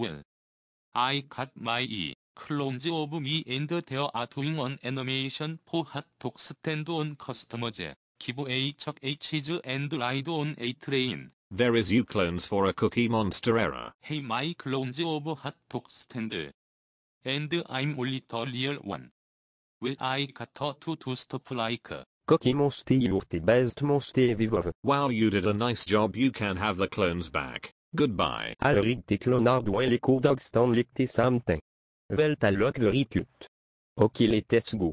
when I got my E. Clones of me and they are doing an animation for hot dog stand on customers. Give a chuck a cheese and ride on a train. There is you clones for a cookie monster error. Hey my clones of hot dog stand. And I'm only the real one. Will I cut to to stop like Cookie Monster you're the best monster ever. Wow you did a nice job you can have the clones back. Goodbye. All riktigt Leonard Codag Stanley samtin. Veltalok de Ok les était go.